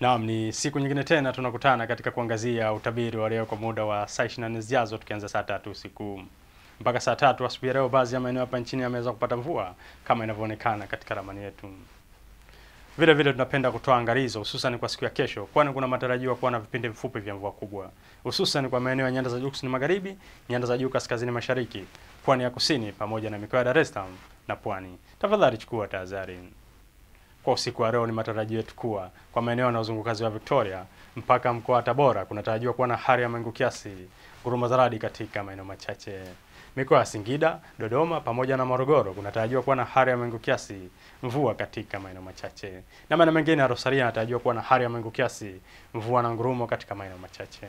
Naam, ni siku nyingine tena tunakutana katika kuangazia utabiri wa leo kwa muda wa saa 24 zijazo tukianza saa tatu usiku mpaka saa tatu asubuhi ya leo. Baadhi ya maeneo hapa nchini yameweza kupata mvua kama inavyoonekana katika ramani yetu. Vile vile tunapenda kutoa angalizo hususan kwa siku ya kesho, kwani kuna matarajio kuwa na vipindi vifupi vya mvua kubwa hususan kwa maeneo ya nyanda za juu kusini magharibi, nyanda za juu kaskazini mashariki, pwani ya kusini pamoja na mikoa ya Dar es Salaam na Pwani. Tafadhali chukua tahadhari kwa usiku wa leo ni matarajio yetu kuwa kwa maeneo yanayozunguka ziwa Victoria mpaka mkoa wa Tabora kunatarajiwa kuwa na hali ya mawingu kiasi, ngurumo za radi katika maeneo machache. Mikoa ya Singida, Dodoma pamoja na Morogoro kunatarajiwa kuwa na hali ya mawingu kiasi, mvua katika maeneo machache, na maeneo mengine ya Rosaria yanatarajiwa kuwa na hali ya mawingu kiasi, mvua na ngurumo katika maeneo machache.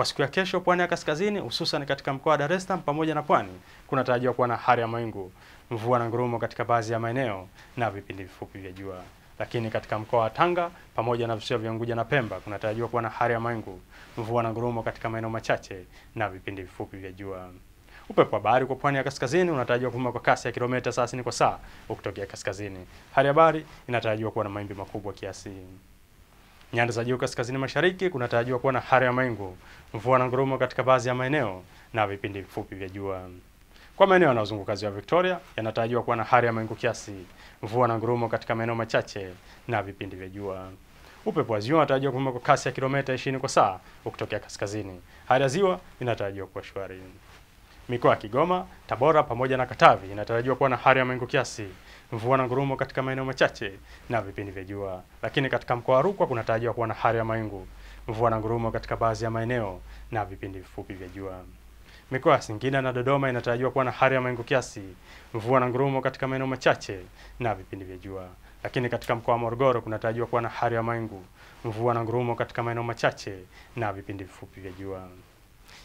Kwa siku ya kesho, pwani ya kaskazini hususan katika mkoa wa Dar es Salaam pamoja na pwani kunatarajiwa kuwa na hali ya mawingu, mvua na ngurumo katika baadhi ya maeneo na vipindi vifupi vya jua. Lakini katika mkoa wa Tanga pamoja na visiwa vya Unguja na Pemba kunatarajiwa kuwa na hali ya mawingu, mvua na ngurumo katika maeneo machache na vipindi vifupi vya jua. Upepo wa bahari kwa pwani ya kaskazini unatarajiwa kuvuma kwa kasi ya kilomita 30 kwa saa ukitokea kaskazini. Hali ya bahari inatarajiwa kuwa na mawimbi makubwa kiasi. Nyanda za juu kaskazini mashariki kunatarajiwa kuwa na hali ya mawingu, mvua na ngurumo katika baadhi ya maeneo na vipindi vifupi vya jua. Kwa maeneo yanayozunguka ziwa Victoria yanatarajiwa kuwa na hali ya mawingu kiasi, mvua na ngurumo katika maeneo machache na vipindi vya jua. Upepo wa ziwa unatarajiwa kuvuma kwa kasi ya kilomita 20 kwa saa ukitokea kaskazini. Hali ya ziwa inatarajiwa kuwa shwari. Mikoa ya Kigoma, Tabora pamoja na Katavi inatarajiwa kuwa na hali ya mawingu kiasi mvua na ngurumo katika maeneo machache na vipindi vya jua, lakini katika mkoa wa Rukwa kunatarajiwa kuwa na hali ya mawingu, mvua na ngurumo katika baadhi ya maeneo na vipindi vifupi vya jua. Mikoa ya Singida na Dodoma inatarajiwa kuwa na hali ya mawingu kiasi, mvua na ngurumo katika maeneo machache na vipindi vya jua, lakini katika mkoa wa Morogoro kunatarajiwa kuwa na hali ya mawingu, mvua na ngurumo katika maeneo machache na vipindi vifupi vya jua.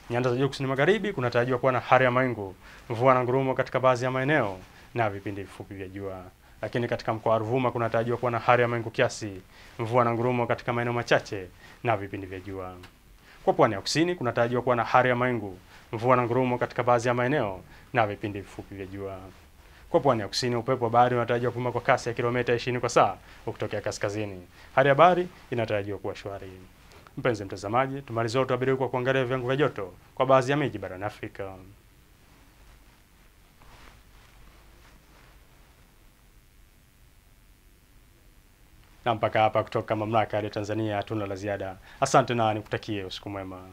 Nyanda za juu kusini magharibi kunatarajiwa kuwa na hali ya mawingu, mvua na ngurumo katika baadhi ya maeneo na vipindi vifupi vya jua. Lakini katika mkoa wa Ruvuma kunatarajiwa kuwa na hali ya mawingu kiasi, mvua na ngurumo katika maeneo machache na vipindi vya jua. Kwa pwani ya kusini kunatarajiwa kuwa na hali ya mawingu, mvua na ngurumo katika baadhi ya maeneo na vipindi vifupi vya jua. Kwa pwani ya kusini, upepo wa bahari unatarajiwa kuvuma kwa kasi ya kilomita 20 kwa saa ukitokea kaskazini. Hali ya bahari inatarajiwa kuwa shwari. Mpenzi mtazamaji, tumalizie utabiri kwa kuangalia viwango vya joto kwa baadhi ya miji barani Afrika. na mpaka hapa kutoka mamlaka ya Tanzania hatuna la ziada. Asante na nikutakie usiku mwema.